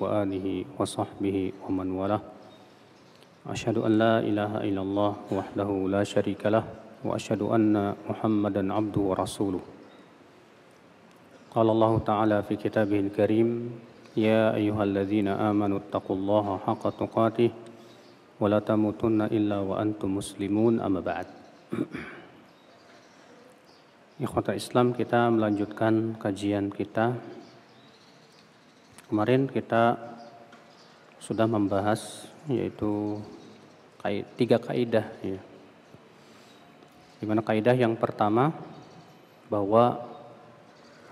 وآله وصحبه ومن والاه أشهد أن لا إله إلا الله وحده لا شريك له وأشهد أن محمدا عبده ورسوله قال الله تعالى في كتابه الكريم يا أيها الذين آمنوا اتقوا الله حق تقاته ولا تموتن إلا وأنتم مسلمون أما بعد Ikhwata Islam kita melanjutkan kajian kita Kemarin kita sudah membahas yaitu tiga kaidah ya. Di mana kaidah yang pertama bahwa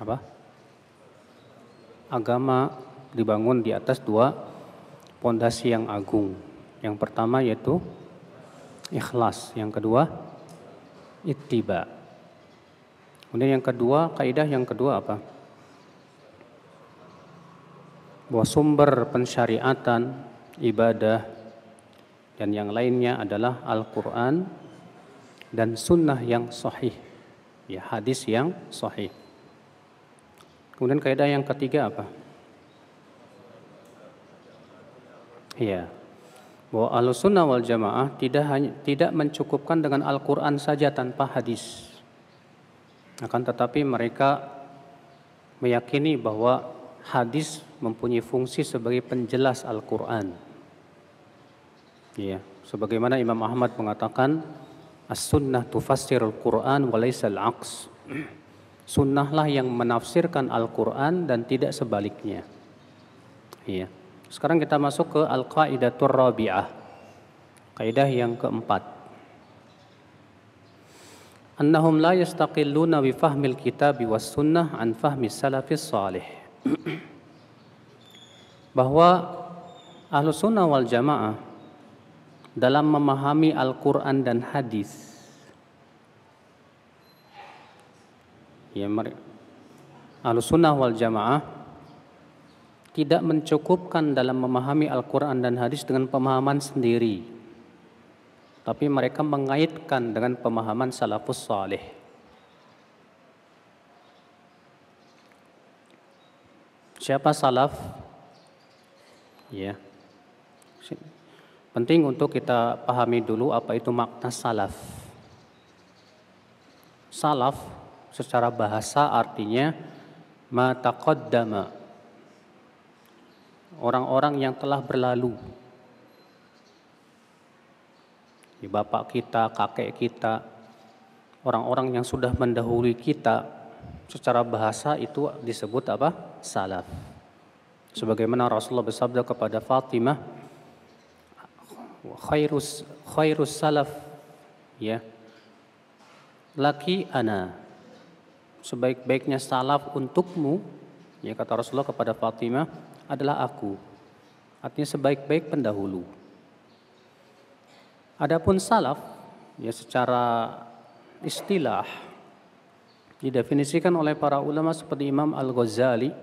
apa? Agama dibangun di atas dua pondasi yang agung. Yang pertama yaitu ikhlas, yang kedua ittiba. Kemudian yang kedua, kaidah yang kedua apa? bahwa sumber pensyariatan ibadah dan yang lainnya adalah Al-Qur'an dan sunnah yang sahih. Ya, hadis yang sahih. Kemudian kaidah yang ketiga apa? Iya. Bahwa Sunnah wal Jamaah tidak hanya tidak mencukupkan dengan Al-Qur'an saja tanpa hadis. Akan tetapi mereka meyakini bahwa hadis mempunyai fungsi sebagai penjelas Al-Quran. Ya, sebagaimana Imam Ahmad mengatakan, As-sunnah al Quran walaysal aqs. Sunnahlah yang menafsirkan Al-Quran dan tidak sebaliknya. Ya. Sekarang kita masuk ke Al-Qaidatur Rabi'ah. Kaidah yang keempat annahum la yastaqilluna bi fahmil kitabi was sunnah an fahmi salafis salih bahwa Ahlus Sunnah wal Jamaah dalam memahami Al-Quran dan hadis ya Ahlus Sunnah wal Jamaah tidak mencukupkan dalam memahami Al-Quran dan hadis dengan pemahaman sendiri tapi mereka mengaitkan dengan pemahaman salafus salih siapa salaf Ya. Penting untuk kita pahami dulu apa itu makna salaf. Salaf secara bahasa artinya mataqaddama. Orang-orang yang telah berlalu. Di ya, bapak kita, kakek kita, orang-orang yang sudah mendahului kita secara bahasa itu disebut apa? Salaf. Sebagaimana Rasulullah bersabda kepada Fatimah, khairus khairus salaf ya. Laki ana. Sebaik-baiknya salaf untukmu, ya kata Rasulullah kepada Fatimah adalah aku. Artinya sebaik-baik pendahulu. Adapun salaf ya secara istilah didefinisikan oleh para ulama seperti Imam Al-Ghazali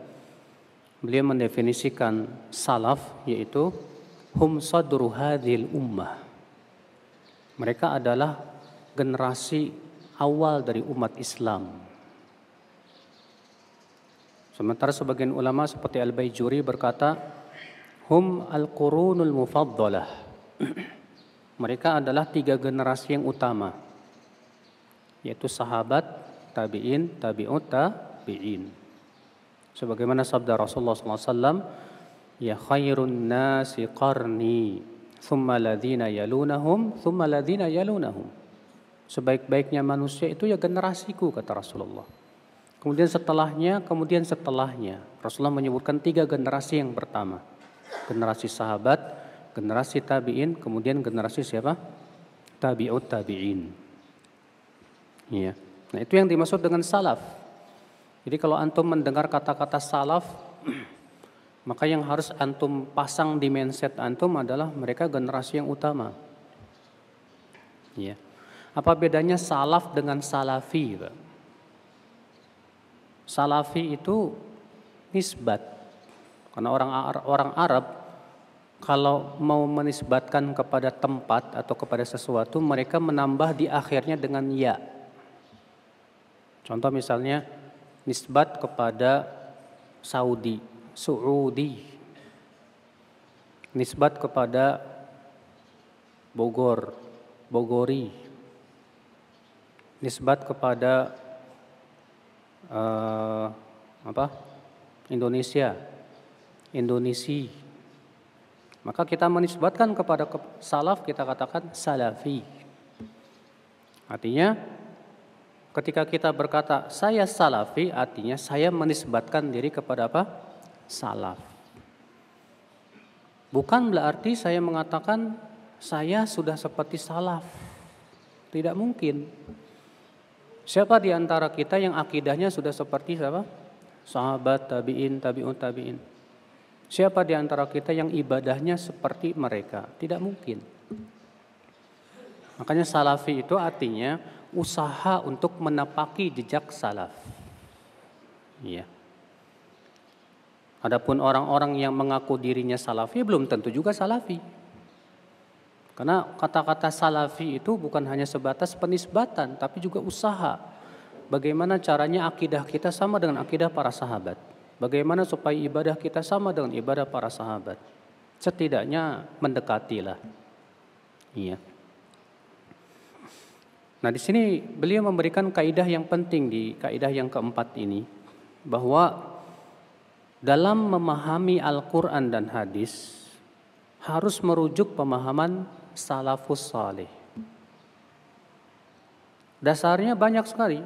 beliau mendefinisikan salaf yaitu hum sadru hadhil ummah. Mereka adalah generasi awal dari umat Islam. Sementara sebagian ulama seperti Al-Baijuri berkata, hum al-qurunul mufaddalah. Mereka adalah tiga generasi yang utama, yaitu sahabat, tabi'in, tabi'ut, tabi'in. Sebagaimana sabda Rasulullah SAW, Ya khairun nasi qarni, thumma ladhina yalunahum, thumma ladhina yalunahum. Sebaik-baiknya manusia itu ya generasiku, kata Rasulullah. Kemudian setelahnya, kemudian setelahnya. Rasulullah menyebutkan tiga generasi yang pertama. Generasi sahabat, generasi tabi'in, kemudian generasi siapa? Tabi'ut tabi'in. Iya. Nah itu yang dimaksud dengan salaf. Jadi kalau antum mendengar kata-kata salaf, maka yang harus antum pasang di mindset antum adalah mereka generasi yang utama. Ya. Apa bedanya salaf dengan salafi? Salafi itu nisbat. Karena orang orang Arab kalau mau menisbatkan kepada tempat atau kepada sesuatu, mereka menambah di akhirnya dengan ya. Contoh misalnya nisbat kepada Saudi, Saudi. Nisbat kepada Bogor, Bogori. Nisbat kepada uh, apa? Indonesia, Indonesia. Maka kita menisbatkan kepada salaf kita katakan salafi. Artinya Ketika kita berkata saya salafi artinya saya menisbatkan diri kepada apa? Salaf. Bukan berarti saya mengatakan saya sudah seperti salaf. Tidak mungkin. Siapa di antara kita yang akidahnya sudah seperti siapa? Sahabat, tabi'in, tabi'un, tabi'in. Siapa di antara kita yang ibadahnya seperti mereka? Tidak mungkin. Makanya salafi itu artinya usaha untuk menapaki jejak salaf. Ya. Adapun orang-orang yang mengaku dirinya salafi belum tentu juga salafi. Karena kata-kata salafi itu bukan hanya sebatas penisbatan tapi juga usaha. Bagaimana caranya akidah kita sama dengan akidah para sahabat? Bagaimana supaya ibadah kita sama dengan ibadah para sahabat? Setidaknya mendekatilah. Iya. Nah, di sini beliau memberikan kaidah yang penting di kaidah yang keempat ini bahwa dalam memahami Al-Qur'an dan hadis harus merujuk pemahaman salafus salih. Dasarnya banyak sekali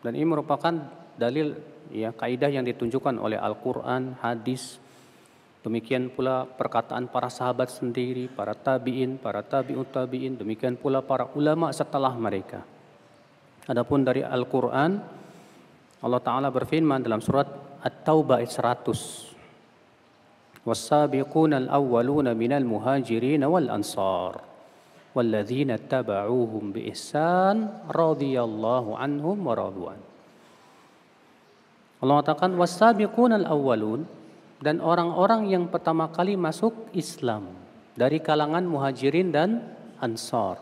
dan ini merupakan dalil ya kaidah yang ditunjukkan oleh Al-Qur'an, hadis Demikian pula perkataan para sahabat sendiri, para tabi'in, para tabi'ut tabi'in, demikian pula para ulama setelah mereka. Adapun dari Al-Quran, Allah Ta'ala berfirman dalam surat At-Taubah 100. والسابقون الأولون من المهاجرين والأنصار والذين اتبعوهم بإحسان رضي الله عنهم ورضوان Allah mengatakan wasabiqun al awalun dan orang-orang yang pertama kali masuk Islam dari kalangan muhajirin dan ansor.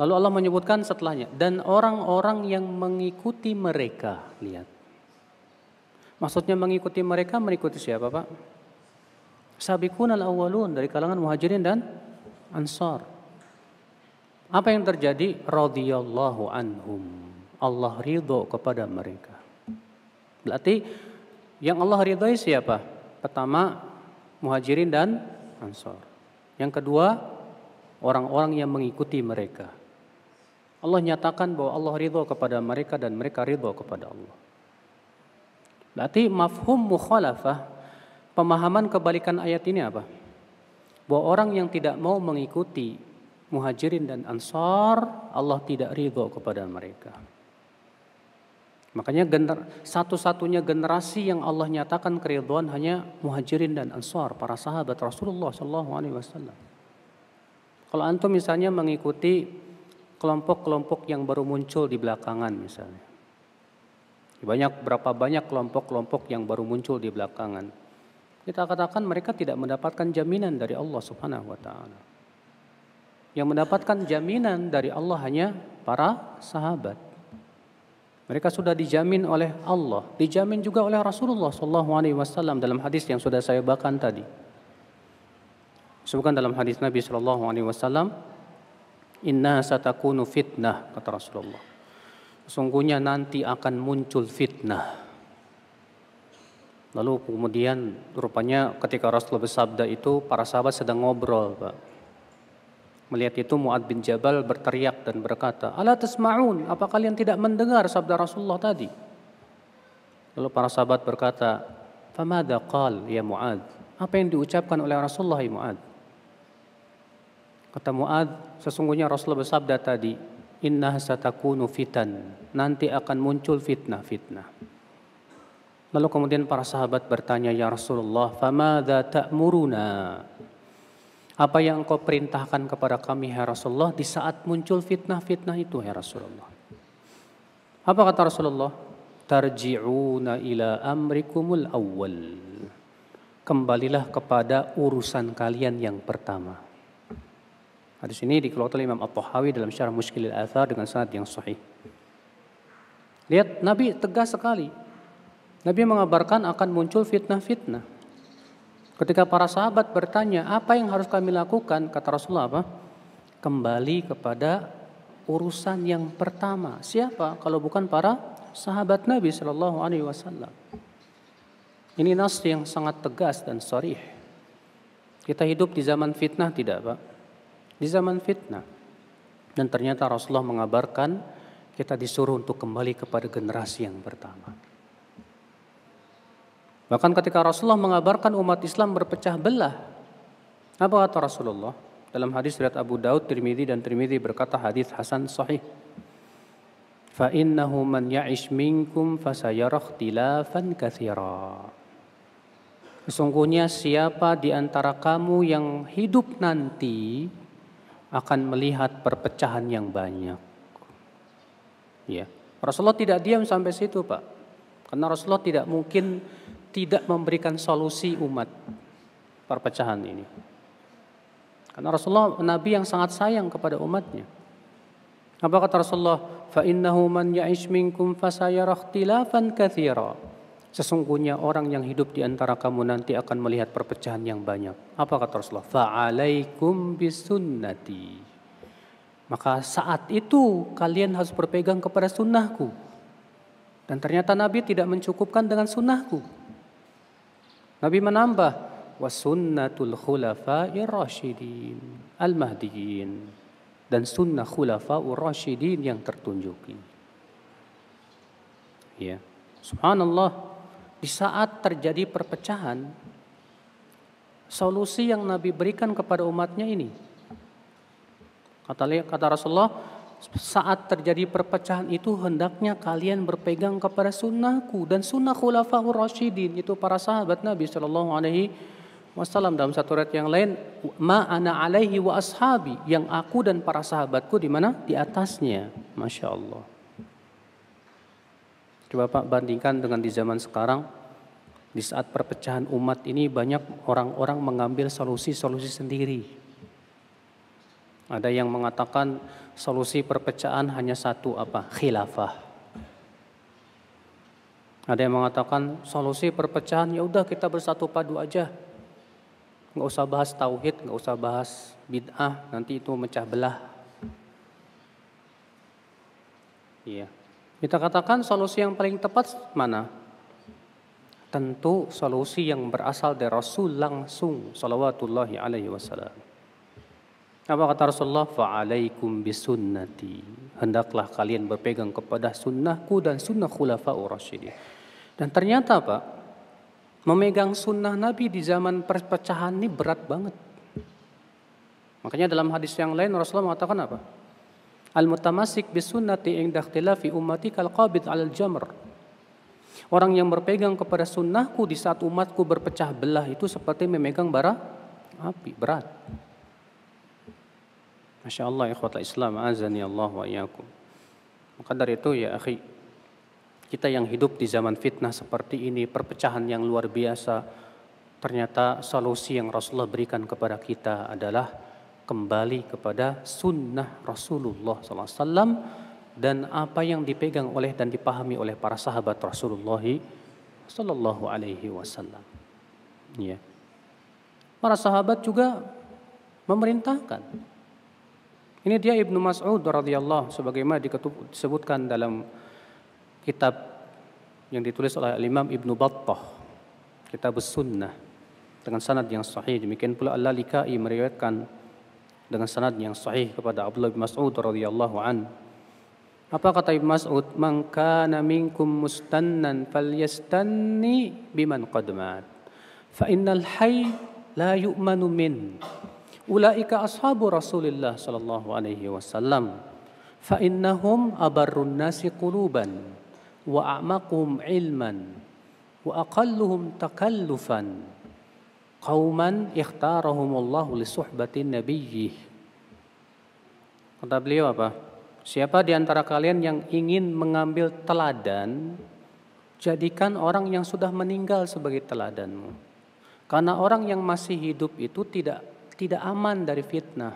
Lalu Allah menyebutkan setelahnya dan orang-orang yang mengikuti mereka. Lihat. Maksudnya mengikuti mereka mengikuti siapa, Pak? Sabiqun al-awwalun dari kalangan muhajirin dan ansor. Apa yang terjadi? Radiyallahu anhum. Allah ridho kepada mereka. Berarti yang Allah ridhoi siapa? Pertama, muhajirin dan ansor. Yang kedua, orang-orang yang mengikuti mereka. Allah nyatakan bahwa Allah ridho kepada mereka dan mereka ridho kepada Allah. Berarti mafhum mukhalafah, pemahaman kebalikan ayat ini apa? Bahwa orang yang tidak mau mengikuti muhajirin dan ansor, Allah tidak ridho kepada mereka. Makanya gener, satu-satunya generasi yang Allah nyatakan keriduan hanya muhajirin dan ansar, para sahabat Rasulullah Shallallahu Alaihi Wasallam. Kalau antum misalnya mengikuti kelompok-kelompok yang baru muncul di belakangan misalnya, banyak berapa banyak kelompok-kelompok yang baru muncul di belakangan, kita katakan mereka tidak mendapatkan jaminan dari Allah Subhanahu Wa Taala. Yang mendapatkan jaminan dari Allah hanya para sahabat. Mereka sudah dijamin oleh Allah, dijamin juga oleh Rasulullah Shallallahu Alaihi Wasallam dalam hadis yang sudah saya bacakan tadi. Sebutkan dalam hadis Nabi Shallallahu Alaihi Wasallam, Inna satakunu fitnah kata Rasulullah. Sungguhnya nanti akan muncul fitnah. Lalu kemudian rupanya ketika Rasulullah bersabda itu para sahabat sedang ngobrol, Pak. Melihat itu Mu'ad bin Jabal berteriak dan berkata, Ala tasma'un, apa kalian tidak mendengar sabda Rasulullah tadi? Lalu para sahabat berkata, Famada qal ya Mu'ad, apa yang diucapkan oleh Rasulullah ya Mu'ad? Kata Mu'ad, sesungguhnya Rasulullah bersabda tadi, Inna satakunu fitan, nanti akan muncul fitnah-fitnah. Lalu kemudian para sahabat bertanya, Ya Rasulullah, famada ta'muruna? apa yang engkau perintahkan kepada kami ya Rasulullah di saat muncul fitnah-fitnah itu ya Rasulullah. Apa kata Rasulullah? Tarji'una ila amrikumul awal. Kembalilah kepada urusan kalian yang pertama. Hadis ini dikeluarkan oleh Imam Abu tahawi dalam syarah Muskilil Athar dengan sanad yang sahih. Lihat Nabi tegas sekali. Nabi mengabarkan akan muncul fitnah-fitnah. Ketika para sahabat bertanya, apa yang harus kami lakukan? Kata Rasulullah apa? Kembali kepada urusan yang pertama. Siapa kalau bukan para sahabat Nabi Shallallahu Alaihi Wasallam? Ini nas yang sangat tegas dan sorih. Kita hidup di zaman fitnah tidak, Pak? Di zaman fitnah. Dan ternyata Rasulullah mengabarkan kita disuruh untuk kembali kepada generasi yang pertama. Bahkan ketika Rasulullah mengabarkan umat Islam berpecah belah. Apa kata Rasulullah? Dalam hadis riwayat Abu Daud, Tirmidzi dan Tirmidzi berkata hadis hasan sahih. Fa innahu man ya'ish minkum fasayara ikhtilafan katsira. Sesungguhnya siapa di antara kamu yang hidup nanti akan melihat perpecahan yang banyak. Ya. Rasulullah tidak diam sampai situ, Pak. Karena Rasulullah tidak mungkin tidak memberikan solusi umat perpecahan ini. Karena Rasulullah nabi yang sangat sayang kepada umatnya. Apa kata Rasulullah? Fa innahu man ya'ish minkum fasayara ikhtilafan katsira. Sesungguhnya orang yang hidup di antara kamu nanti akan melihat perpecahan yang banyak. Apa kata Rasulullah? Fa'alaikum bisunnati. Maka saat itu kalian harus berpegang kepada sunnahku. Dan ternyata Nabi tidak mencukupkan dengan sunnahku. Nabi menambah wasunnatul khulafa'ir rasyidin al mahdiyyin dan sunnah khulafa'ur rasyidin yang tertunjuki. Ya. Subhanallah, di saat terjadi perpecahan, solusi yang Nabi berikan kepada umatnya ini. Kata kata Rasulullah, saat terjadi perpecahan itu hendaknya kalian berpegang kepada sunnahku dan sunnah khulafahur rasyidin itu para sahabat Nabi Shallallahu alaihi wasallam dalam satu red yang lain ma ana alaihi wa ashabi yang aku dan para sahabatku di mana di atasnya Masya Allah coba Pak bandingkan dengan di zaman sekarang di saat perpecahan umat ini banyak orang-orang mengambil solusi-solusi sendiri ada yang mengatakan solusi perpecahan hanya satu apa? Khilafah. Ada yang mengatakan solusi perpecahan ya udah kita bersatu padu aja. Nggak usah bahas tauhid, nggak usah bahas bid'ah, nanti itu mecah belah. Iya. Kita katakan solusi yang paling tepat mana? Tentu solusi yang berasal dari Rasul langsung salawatullahi alaihi wasallam. Apa kata Rasulullah? Fa'alaikum bisunnati. Hendaklah kalian berpegang kepada sunnahku dan sunnah khulafa'u rasyidin. Dan ternyata Pak, memegang sunnah Nabi di zaman perpecahan ini berat banget. Makanya dalam hadis yang lain Rasulullah mengatakan apa? Al-mutamasik bisunnati inda ikhtilafi ummati kalqabid al jamr. Orang yang berpegang kepada sunnahku di saat umatku berpecah belah itu seperti memegang bara api, berat. Masya Allah ikhwatul Islam azani Allah wa iyakum. Maka dari itu ya akhi, kita yang hidup di zaman fitnah seperti ini, perpecahan yang luar biasa, ternyata solusi yang Rasulullah berikan kepada kita adalah kembali kepada sunnah Rasulullah SAW dan apa yang dipegang oleh dan dipahami oleh para sahabat Rasulullah Sallallahu Alaihi Wasallam. Ya. Para sahabat juga memerintahkan ini dia Ibnu Mas'ud radhiyallahu sebagaimana disebutkan dalam kitab yang ditulis oleh Imam Ibnu Battah, kitab Sunnah dengan sanad yang sahih. Demikian pula Al-Lalikai meriwayatkan dengan sanad yang sahih kepada Abdullah bin Mas'ud radhiyallahu an. Apa kata Ibnu Mas'ud? "Man kana minkum mustannan falyastanni biman qad Fa innal hayy la yu'manu min." Ulaika ashabu Rasulillah sallallahu alaihi wasallam fa innahum abarrun nasi quluban wa a'maquhum ilman wa aqalluhum takallufan qauman ikhtarahumullahu li suhbatin nabiyyih Kata beliau apa? Siapa di antara kalian yang ingin mengambil teladan, jadikan orang yang sudah meninggal sebagai teladanmu. Karena orang yang masih hidup itu tidak tidak aman dari fitnah.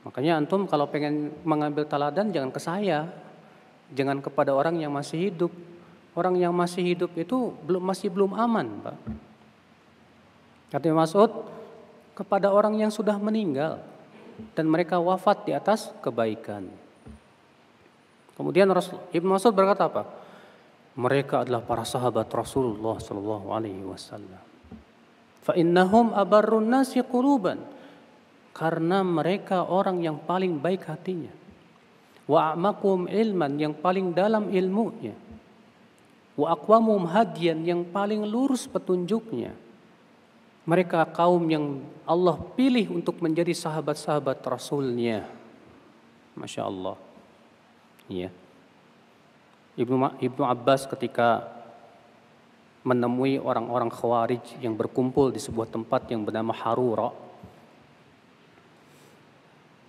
Makanya antum kalau pengen mengambil taladan jangan ke saya, jangan kepada orang yang masih hidup. Orang yang masih hidup itu belum masih belum aman, Pak. Kata Mas'ud, kepada orang yang sudah meninggal dan mereka wafat di atas kebaikan. Kemudian Rasul Ibnu Mas'ud berkata apa? Mereka adalah para sahabat Rasulullah Shallallahu alaihi wasallam. Fa innahum abarrun nasi quluban karena mereka orang yang paling baik hatinya. Wa amakum ilman yang paling dalam ilmunya. Wa aqwamum hadian yang paling lurus petunjuknya. Mereka kaum yang Allah pilih untuk menjadi sahabat-sahabat Rasulnya. Masya Allah. Ya. Ibnu, Ibnu Abbas ketika menemui orang-orang khawarij yang berkumpul di sebuah tempat yang bernama Harura.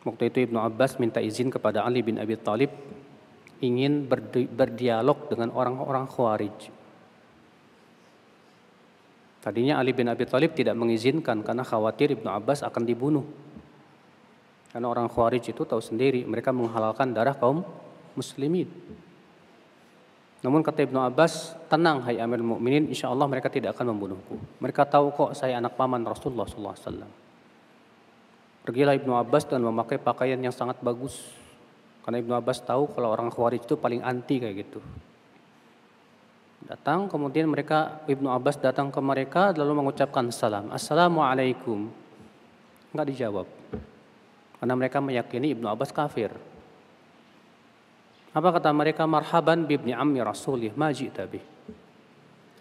Waktu itu Ibnu Abbas minta izin kepada Ali bin Abi Thalib ingin berdialog dengan orang-orang khawarij. Tadinya Ali bin Abi Thalib tidak mengizinkan karena khawatir Ibnu Abbas akan dibunuh. Karena orang khawarij itu tahu sendiri mereka menghalalkan darah kaum muslimin. Namun kata Ibnu Abbas, tenang hai Amir Mukminin, insya Allah mereka tidak akan membunuhku. Mereka tahu kok saya anak paman Rasulullah SAW. Pergilah Ibnu Abbas dan memakai pakaian yang sangat bagus. Karena Ibnu Abbas tahu kalau orang Khawarij itu paling anti kayak gitu. Datang kemudian mereka Ibnu Abbas datang ke mereka lalu mengucapkan salam. Assalamualaikum. Enggak dijawab. Karena mereka meyakini Ibnu Abbas kafir. Apa kata mereka? Marhaban bibni ammi rasulih maji tabi.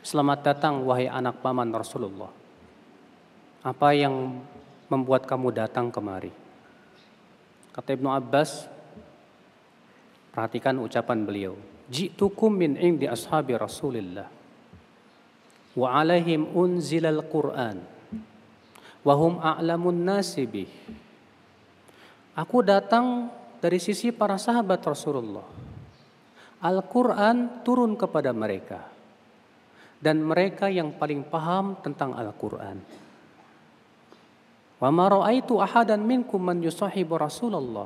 Selamat datang wahai anak paman Rasulullah. Apa yang membuat kamu datang kemari? Kata Ibnu Abbas, perhatikan ucapan beliau. Jitukum min indi ashabi Rasulillah. Wa alaihim unzilal Qur'an. Wahum a'lamun nasibih. Aku datang dari sisi para sahabat Rasulullah. Al-Quran turun kepada mereka. Dan mereka yang paling paham tentang Al-Quran. Wa ma ra'aitu ahadan minkum man yusahibu Rasulullah.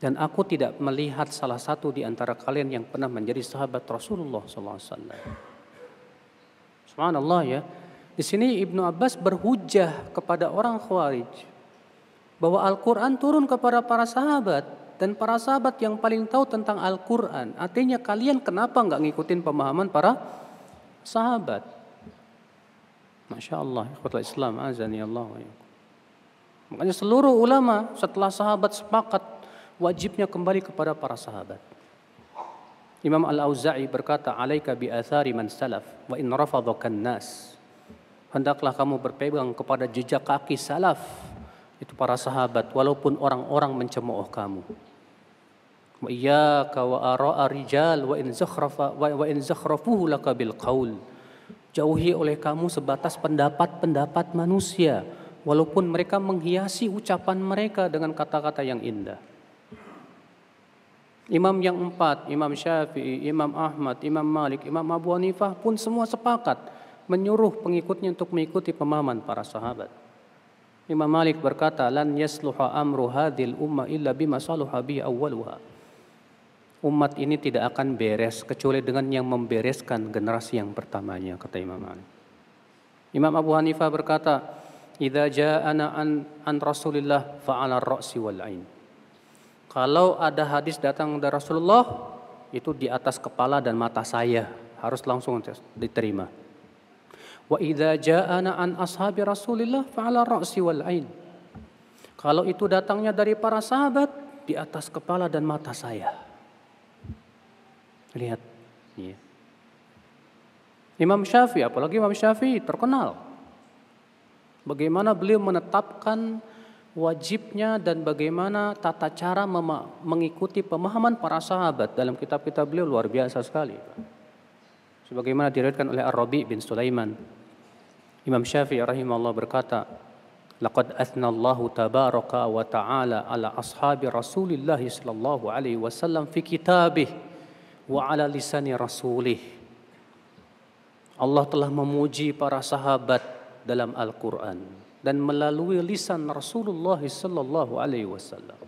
Dan aku tidak melihat salah satu di antara kalian yang pernah menjadi sahabat Rasulullah SAW. Subhanallah ya. Di sini Ibnu Abbas berhujah kepada orang Khawarij bahwa Al-Quran turun kepada para sahabat dan para sahabat yang paling tahu tentang Al-Quran. Artinya kalian kenapa nggak ngikutin pemahaman para sahabat? Masya Allah, ikhwatul Islam, azani Allah. Makanya seluruh ulama setelah sahabat sepakat wajibnya kembali kepada para sahabat. Imam Al-Auza'i berkata, "Alaika bi athari man salaf wa in rafadhaka nas." Hendaklah kamu berpegang kepada jejak kaki salaf itu para sahabat walaupun orang-orang mencemooh kamu iyyaka wa ara rijal wa in zakhrafa wa in zakhrafuhu lakabil qaul jauhi oleh kamu sebatas pendapat-pendapat manusia walaupun mereka menghiasi ucapan mereka dengan kata-kata yang indah Imam yang empat, Imam Syafi'i, Imam Ahmad, Imam Malik, Imam Abu Hanifah pun semua sepakat menyuruh pengikutnya untuk mengikuti pemahaman para sahabat. Imam Malik berkata, "Lan yasluha amru hadil umma illa bima saluha bi awwaluha." Umat ini tidak akan beres kecuali dengan yang membereskan generasi yang pertamanya, kata Imam Malik. Imam Abu Hanifah berkata, "Idza ja'ana an, an Rasulillah fa'ala ra'si wal ain." Kalau ada hadis datang dari Rasulullah, itu di atas kepala dan mata saya harus langsung diterima. Wa idza ja'ana an ashabi Rasulillah fa'ala ra'si wal Kalau itu datangnya dari para sahabat di atas kepala dan mata saya. Lihat. Ya. Imam Syafi'i, apalagi Imam Syafi'i terkenal. Bagaimana beliau menetapkan wajibnya dan bagaimana tata cara mengikuti pemahaman para sahabat dalam kitab-kitab beliau luar biasa sekali. Sebagaimana diriwayatkan oleh Ar-Rabi bin Sulaiman Imam Syafi'i rahimahullah berkata, "Laqad athna Allahu tabaraka wa ta'ala ala ashabi Rasulillah sallallahu alaihi wasallam fi kitabih wa ala lisani rasulih." Allah telah memuji para sahabat dalam Al-Qur'an dan melalui lisan Rasulullah sallallahu alaihi wasallam.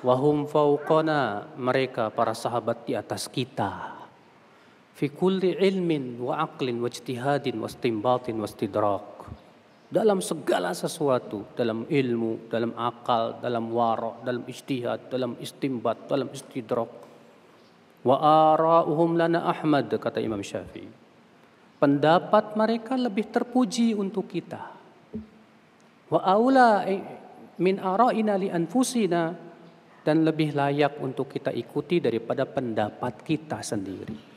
Wahum fauqana mereka para sahabat di atas kita. fi kulli ilmin wa aqlin wa ijtihadin wa istinbatin wa istidrak. Dalam segala sesuatu, dalam ilmu, dalam akal, dalam wara, dalam ijtihad, dalam istimbat, dalam istidrak. Wa ara'uhum lana Ahmad kata Imam Syafi'i. Pendapat mereka lebih terpuji untuk kita. Wa aula min ara'ina li anfusina dan lebih layak untuk kita ikuti daripada pendapat kita sendiri.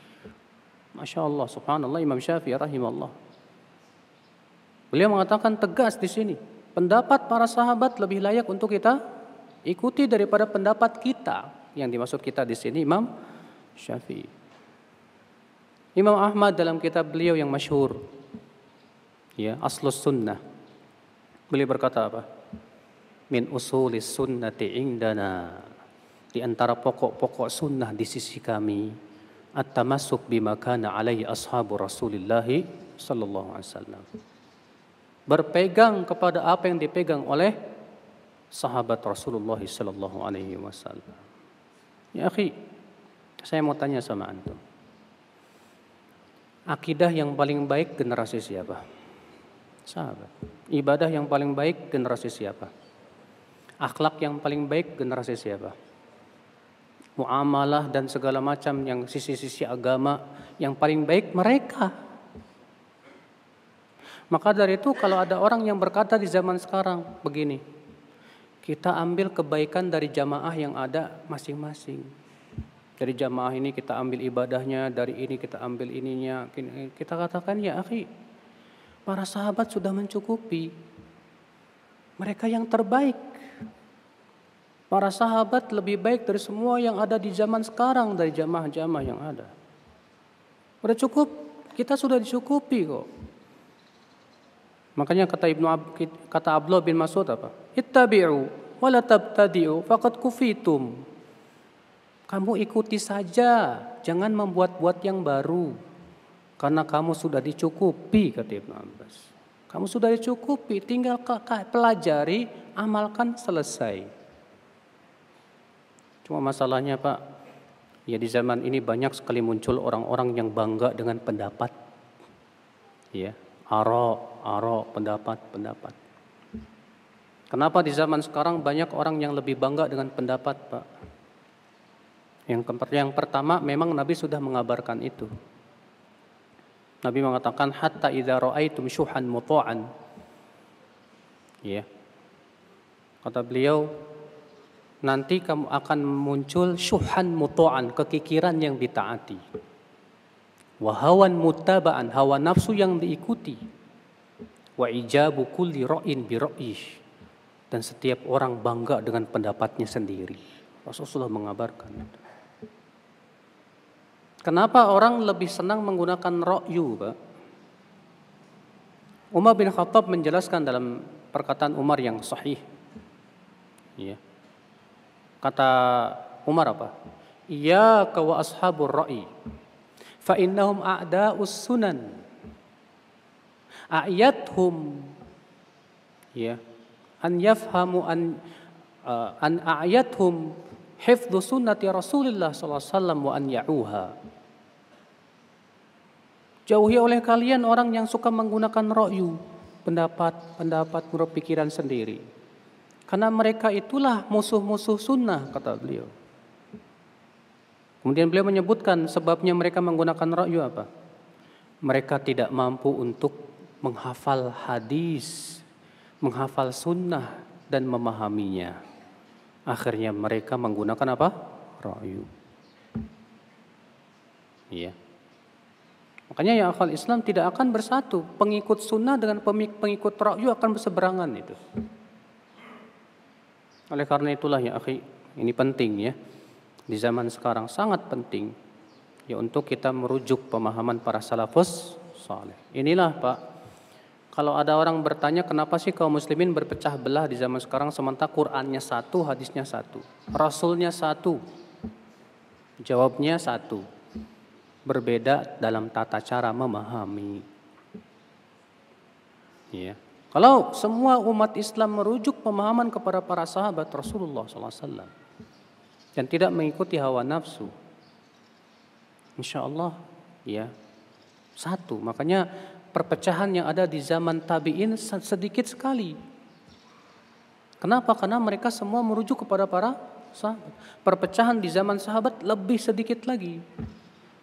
Masya Allah, subhanallah Imam Syafi'i rahimahullah. Beliau mengatakan tegas di sini, pendapat para sahabat lebih layak untuk kita ikuti daripada pendapat kita. Yang dimaksud kita di sini Imam Syafi'i. Imam Ahmad dalam kitab beliau yang masyhur ya, Aslus Sunnah. Beliau berkata apa? Min usulis sunnati indana. Di antara pokok-pokok sunnah di sisi kami at-tamassuk bima kana alaihi ashabu Rasulillah sallallahu alaihi wasallam. Berpegang kepada apa yang dipegang oleh sahabat Rasulullah sallallahu alaihi wasallam. Ya akhi, saya mau tanya sama antum. Akidah yang paling baik generasi siapa? Sahabat. Ibadah yang paling baik generasi siapa? Akhlak yang paling baik generasi siapa? muamalah dan segala macam yang sisi-sisi agama yang paling baik mereka. Maka dari itu kalau ada orang yang berkata di zaman sekarang begini, kita ambil kebaikan dari jamaah yang ada masing-masing. Dari jamaah ini kita ambil ibadahnya, dari ini kita ambil ininya. Kita katakan ya akhi, para sahabat sudah mencukupi. Mereka yang terbaik Para sahabat lebih baik dari semua yang ada di zaman sekarang dari jamaah-jamaah yang ada. Sudah cukup, kita sudah dicukupi kok. Makanya kata Ibnu Ab, kata Abdullah bin Mas'ud apa? Ittabi'u wa la tabtadi'u faqad kufitum. Kamu ikuti saja, jangan membuat-buat yang baru. Karena kamu sudah dicukupi kata Ibnu Abbas. Kamu sudah dicukupi, tinggal pelajari, amalkan selesai. Cuma masalahnya Pak, ya di zaman ini banyak sekali muncul orang-orang yang bangga dengan pendapat. Ya, aro, aro, pendapat, pendapat. Kenapa di zaman sekarang banyak orang yang lebih bangga dengan pendapat, Pak? Yang, yang pertama memang Nabi sudah mengabarkan itu. Nabi mengatakan hatta idza raaitum syuhan muta'an. Ya. Kata beliau, nanti kamu akan muncul syuhan mutoan, kekikiran yang ditaati. Wahawan mutabaan, hawa nafsu yang diikuti. Wa ijabu kulli ro'in bi Dan setiap orang bangga dengan pendapatnya sendiri. Rasulullah mengabarkan. Kenapa orang lebih senang menggunakan ro'yu, Pak? Umar bin Khattab menjelaskan dalam perkataan Umar yang sahih. Ya. Yeah Kata Umar apa? ya kawa ashabur ra'i. Fa innahum a'da sunan. A'yathum ya an yafhamu an uh, an a'yathum hifdhu sunnati Rasulillah sallallahu alaihi wasallam wa an ya'uha. Jauhi oleh kalian orang yang suka menggunakan ro'yu, pendapat, pendapat, menurut pikiran sendiri. Karena mereka itulah musuh-musuh sunnah, kata beliau. Kemudian beliau menyebutkan sebabnya mereka menggunakan ra'yu apa? Mereka tidak mampu untuk menghafal hadis, menghafal sunnah dan memahaminya. Akhirnya mereka menggunakan apa? Ra'yu. Iya. Makanya yang akal Islam tidak akan bersatu. Pengikut sunnah dengan pengikut ra'yu akan berseberangan itu. Oleh karena itulah ya akhi, ini penting ya. Di zaman sekarang sangat penting ya untuk kita merujuk pemahaman para salafus saleh. Inilah Pak, kalau ada orang bertanya kenapa sih kaum muslimin berpecah belah di zaman sekarang sementara Qur'annya satu, hadisnya satu, rasulnya satu. Jawabnya satu. Berbeda dalam tata cara memahami. Ya. Kalau semua umat Islam merujuk pemahaman kepada para sahabat Rasulullah SAW dan tidak mengikuti hawa nafsu, insya Allah ya satu. Makanya perpecahan yang ada di zaman tabiin sedikit sekali. Kenapa? Karena mereka semua merujuk kepada para sahabat. Perpecahan di zaman sahabat lebih sedikit lagi.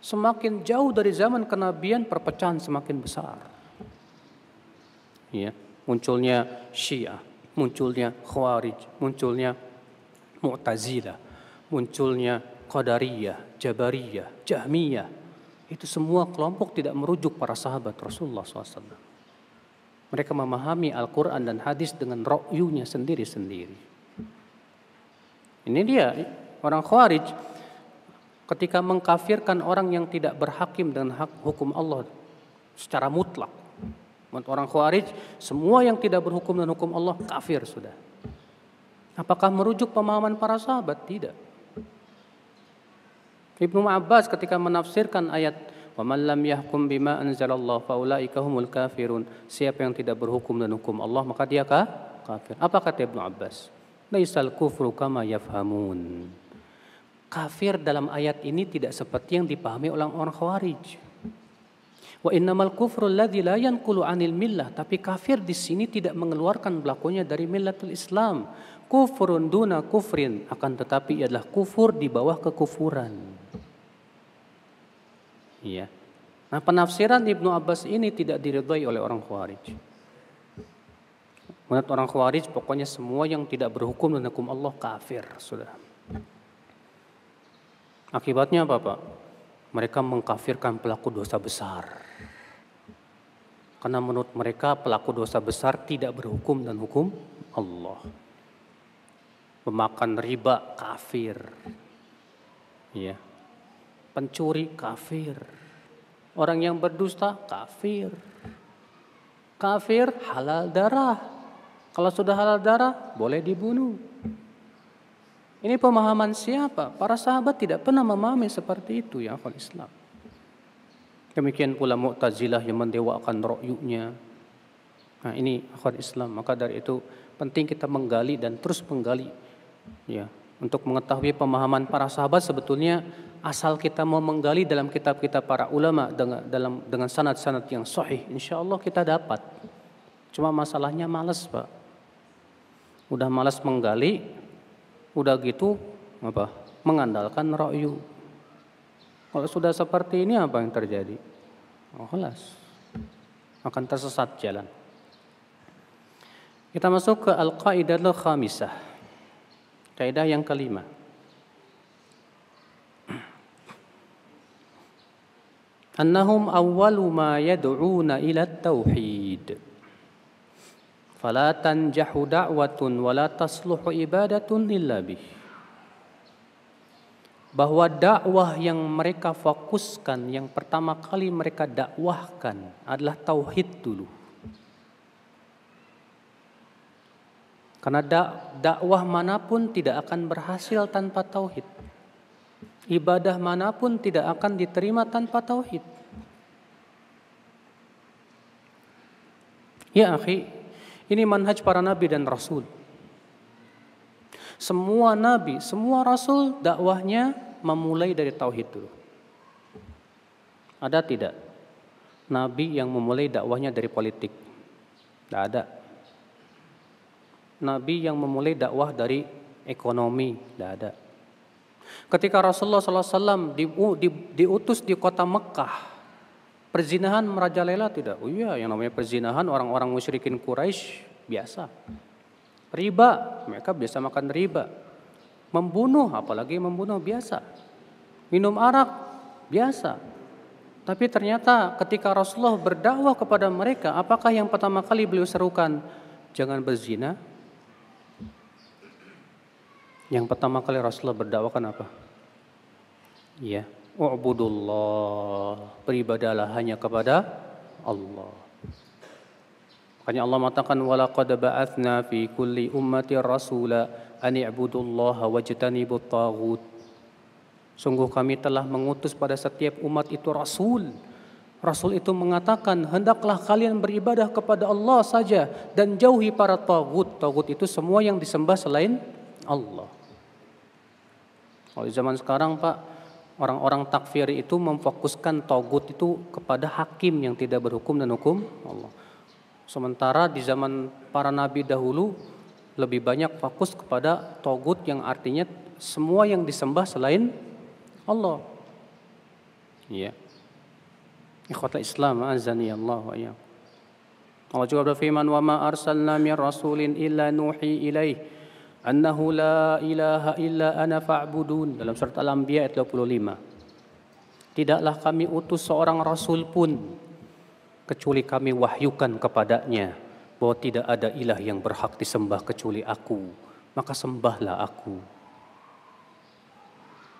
Semakin jauh dari zaman kenabian, perpecahan semakin besar. Ya. Yeah munculnya Syiah, munculnya Khawarij, munculnya Mu'tazilah, munculnya Qadariyah, Jabariyah, Jahmiyah. Itu semua kelompok tidak merujuk para sahabat Rasulullah SAW. Mereka memahami Al-Quran dan hadis dengan rokyunya sendiri-sendiri. Ini dia orang Khawarij ketika mengkafirkan orang yang tidak berhakim dengan hak hukum Allah secara mutlak Buat orang Khawarij, semua yang tidak berhukum dan hukum Allah kafir sudah. Apakah merujuk pemahaman para sahabat? Tidak. Ibnu Abbas ketika menafsirkan ayat وَمَنْ لَمْ يَحْكُمْ بِمَا أَنْزَلَ اللَّهُ فَأُولَٰئِكَ هُمُ الْكَافِرُونَ Siapa yang tidak berhukum dan hukum Allah, maka dia kah? kafir. Apa kata Ibnu Abbas? لَيْسَ kufru كَمَا يَفْهَمُونَ Kafir dalam ayat ini tidak seperti yang dipahami oleh orang Khawarij. Wa innamal kufru alladhi la yanqulu anil millah. Tapi kafir di sini tidak mengeluarkan belakunya dari millatul Islam. Kufrun duna kufrin. Akan tetapi ia adalah kufur di bawah kekufuran. Iya. Nah penafsiran Ibnu Abbas ini tidak diridhai oleh orang Khawarij. Menurut orang Khawarij pokoknya semua yang tidak berhukum dan hukum Allah kafir. Sudah. Akibatnya apa Pak? Mereka mengkafirkan pelaku dosa besar. Karena menurut mereka pelaku dosa besar tidak berhukum dan hukum Allah. Pemakan riba kafir. Ya. Pencuri kafir. Orang yang berdusta kafir. Kafir halal darah. Kalau sudah halal darah boleh dibunuh. Ini pemahaman siapa? Para sahabat tidak pernah memahami seperti itu ya kalau Islam. Demikian pula Mu'tazilah yang mendewakan rokyunya. Nah ini akhwat Islam. Maka dari itu penting kita menggali dan terus menggali. Ya, untuk mengetahui pemahaman para sahabat sebetulnya asal kita mau menggali dalam kitab-kitab para ulama dengan dalam dengan sanad-sanad yang sahih, insya Allah kita dapat. Cuma masalahnya malas pak. Udah malas menggali, udah gitu apa? Mengandalkan rokyu. Kalau sudah seperti ini apa yang terjadi? Oh, kelas. Akan tersesat jalan. Kita masuk ke Al-Qaidatul Khamisah. Kaidah yang kelima. Annahum awwalu ma yad'una ila tauhid. Fala tanjahu da'watun wala tasluhu ibadatun illa bih bahwa dakwah yang mereka fokuskan, yang pertama kali mereka dakwahkan adalah tauhid dulu. Karena dak dakwah manapun tidak akan berhasil tanpa tauhid. Ibadah manapun tidak akan diterima tanpa tauhid. Ya, akhi, ini manhaj para nabi dan rasul. Semua nabi, semua rasul dakwahnya memulai dari tauhid dulu? Ada tidak? Nabi yang memulai dakwahnya dari politik. Tidak ada. Nabi yang memulai dakwah dari ekonomi. Tidak ada. Ketika Rasulullah SAW di, di, diutus di kota Mekah, perzinahan merajalela tidak? Oh iya, yang namanya perzinahan orang-orang musyrikin Quraisy biasa. Riba, mereka biasa makan riba membunuh, apalagi membunuh biasa. Minum arak biasa. Tapi ternyata ketika Rasulullah berdakwah kepada mereka, apakah yang pertama kali beliau serukan jangan berzina? Yang pertama kali Rasulullah berdakwah berdakwahkan apa? ya u'budullah, beribadalah hanya kepada Allah. Makanya Allah mengatakan walaqad ba'athna fi kulli ummati rasula ani'budullaha wajtanibut taghut. Sungguh kami telah mengutus pada setiap umat itu rasul. Rasul itu mengatakan, hendaklah kalian beribadah kepada Allah saja dan jauhi para tagut. Tagut itu semua yang disembah selain Allah. Kalau di zaman sekarang Pak, orang-orang takfir itu memfokuskan tagut itu kepada hakim yang tidak berhukum dan hukum Allah. Sementara di zaman para nabi dahulu, lebih banyak fokus kepada togut yang artinya semua yang disembah selain Allah. Ya, Ikhwatul Islam azani Allah wa Allah juga berfirman wa ma arsalna min rasulin illa nuhi ilaihi annahu la ilaha illa ana fa'budun dalam surat Al-Anbiya ayat 25. Tidaklah kami utus seorang rasul pun kecuali kami wahyukan kepadanya bahwa tidak ada ilah yang berhak disembah kecuali aku, maka sembahlah aku.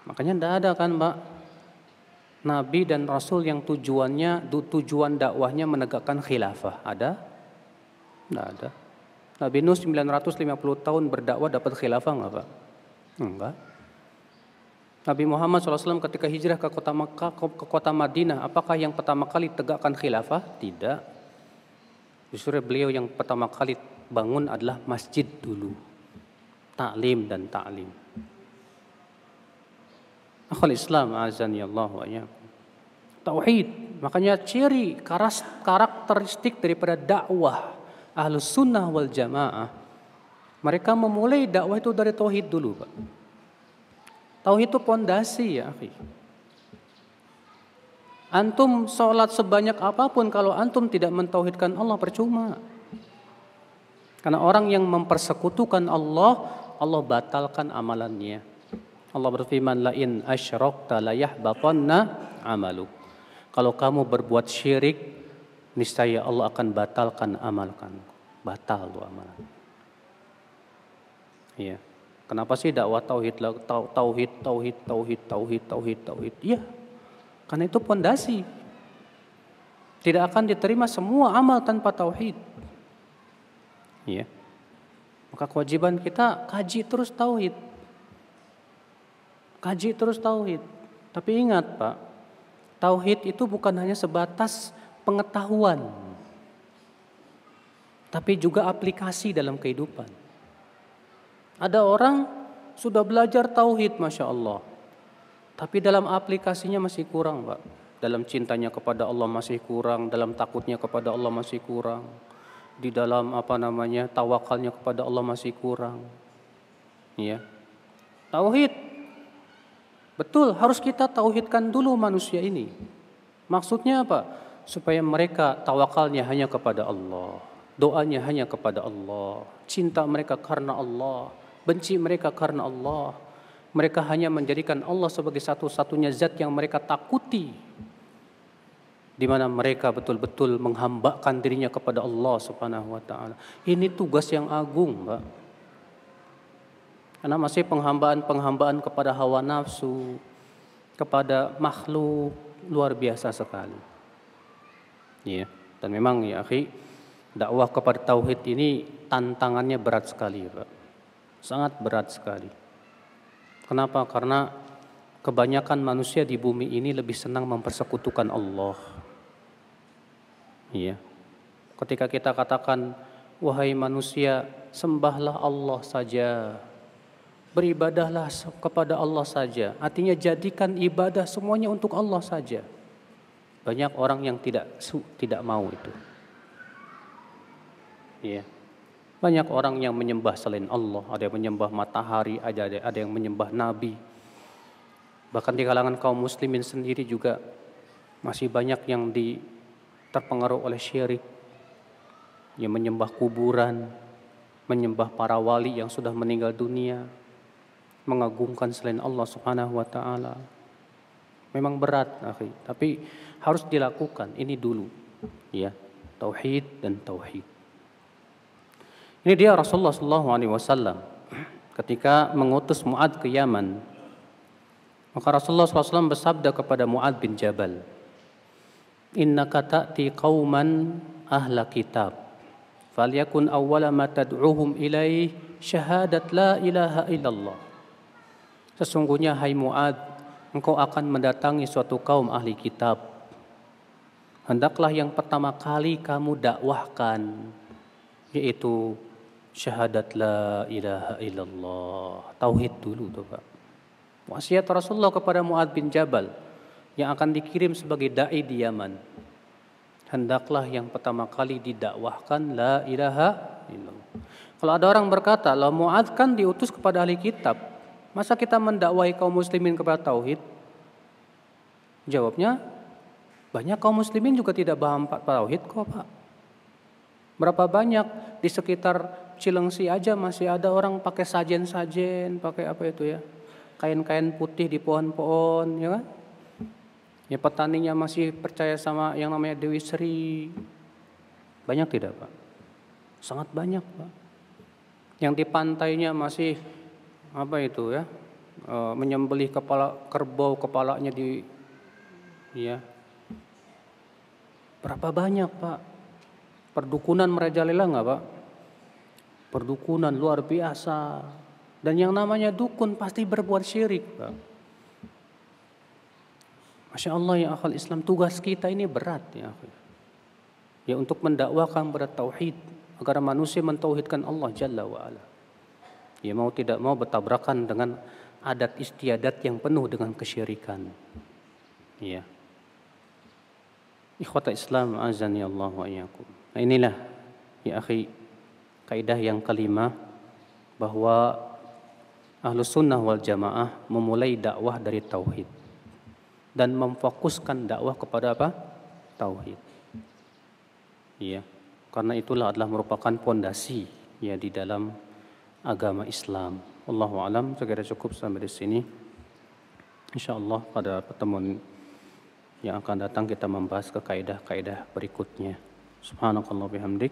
Makanya tidak ada kan Mbak, Nabi dan Rasul yang tujuannya, tujuan dakwahnya menegakkan khilafah, ada? Tidak ada. Nabi Nuh 950 tahun berdakwah dapat khilafah enggak Pak? Enggak. Nabi Muhammad SAW ketika hijrah ke kota Mekah, ke kota Madinah, apakah yang pertama kali tegakkan khilafah? Tidak. Justru beliau yang pertama kali bangun adalah masjid dulu. Taklim dan taklim. Akhul Islam azan ya Allah wa Tauhid. Makanya ciri karakteristik daripada dakwah ahlus sunnah wal jamaah. Mereka memulai dakwah itu dari tauhid dulu, Pak. Tauhid itu pondasi ya, akhi. Antum sholat sebanyak apapun kalau antum tidak mentauhidkan Allah percuma. Karena orang yang mempersekutukan Allah, Allah batalkan amalannya. Allah berfirman, lain asyrakta amalu. Kalau kamu berbuat syirik, niscaya Allah akan batalkan amalkan. Batal tuh amalan. Iya. Kenapa sih dakwah tauhid tauhid tauhid tauhid tauhid tauhid tauhid? Iya, karena itu pondasi. Tidak akan diterima semua amal tanpa tauhid. Ya. Maka kewajiban kita kaji terus tauhid. Kaji terus tauhid. Tapi ingat, Pak, tauhid itu bukan hanya sebatas pengetahuan. Tapi juga aplikasi dalam kehidupan. Ada orang sudah belajar tauhid, masya Allah, tapi dalam aplikasinya masih kurang, Pak. Dalam cintanya kepada Allah masih kurang, dalam takutnya kepada Allah masih kurang. Di dalam apa namanya? tawakalnya kepada Allah masih kurang. Ya. Tauhid. Betul, harus kita tauhidkan dulu manusia ini. Maksudnya apa? Supaya mereka tawakalnya hanya kepada Allah, doanya hanya kepada Allah, cinta mereka karena Allah, benci mereka karena Allah, mereka hanya menjadikan Allah sebagai satu-satunya zat yang mereka takuti. Di mana mereka betul-betul menghambakan dirinya kepada Allah Subhanahu wa taala. Ini tugas yang agung, Mbak. Karena masih penghambaan-penghambaan kepada hawa nafsu, kepada makhluk luar biasa sekali. Ya, dan memang ya, akhi, dakwah kepada tauhid ini tantangannya berat sekali, Pak. Sangat berat sekali. Kenapa? Karena kebanyakan manusia di bumi ini lebih senang mempersekutukan Allah. Iya. Ketika kita katakan, wahai manusia, sembahlah Allah saja. Beribadahlah kepada Allah saja. Artinya jadikan ibadah semuanya untuk Allah saja. Banyak orang yang tidak su, tidak mau itu. Iya. Yeah. Banyak orang yang menyembah selain Allah, ada yang menyembah matahari, ada ada yang menyembah nabi. Bahkan di kalangan kaum muslimin sendiri juga masih banyak yang di terpengaruh oleh syirik. Yang menyembah kuburan, menyembah para wali yang sudah meninggal dunia, mengagungkan selain Allah Subhanahu wa taala. Memang berat, tapi harus dilakukan ini dulu. Ya, tauhid dan tauhid. Ini dia Rasulullah Shallallahu Alaihi Wasallam ketika mengutus Muad ke Yaman. Maka Rasulullah SAW bersabda kepada Muad bin Jabal, Inna kata'ti qawman ahla kitab. Falyakun awwala ma tad'uhum ilaih syahadat la ilaha illallah. Sesungguhnya hai Muad, engkau akan mendatangi suatu kaum ahli kitab. Hendaklah yang pertama kali kamu dakwahkan yaitu syahadat la ilaha illallah. Tauhid dulu tuh Pak. Wasiat Rasulullah kepada Mu'ad bin Jabal yang akan dikirim sebagai da'i di Yaman. Hendaklah yang pertama kali didakwahkan la ilaha illallah. Kalau ada orang berkata, lah Mu'ad kan diutus kepada ahli kitab. Masa kita mendakwahi kaum muslimin kepada tauhid? Jawabnya, banyak kaum muslimin juga tidak paham tauhid kok Pak. Berapa banyak di sekitar Cilengsi aja masih ada orang pakai sajen-sajen, pakai apa itu ya, kain-kain putih di pohon-pohon, ya kan? Ya petaninya masih percaya sama yang namanya Dewi Sri. Banyak tidak Pak? Sangat banyak Pak. Yang di pantainya masih apa itu ya, eh, menyembelih kepala kerbau kepalanya di, ya. Berapa banyak Pak? Perdukunan merajalela nggak Pak? perdukunan luar biasa. Dan yang namanya dukun pasti berbuat syirik. Masya Allah ya akal Islam tugas kita ini berat ya Ya untuk mendakwakan berat tauhid agar manusia mentauhidkan Allah Jalla wa ala. Ya mau tidak mau bertabrakan dengan adat istiadat yang penuh dengan kesyirikan. Ya. Ikhwata Islam azan ya Allah wa iyyakum. Nah inilah ya akhi kaidah yang kelima bahwa Ahlus Sunnah wal Jamaah memulai dakwah dari tauhid dan memfokuskan dakwah kepada apa? Tauhid. Iya. Karena itulah adalah merupakan pondasi ya di dalam agama Islam. Allahu alam, saya cukup sampai di sini. Insyaallah pada pertemuan yang akan datang kita membahas ke kaidah-kaidah berikutnya. Subhanakallah bihamdik.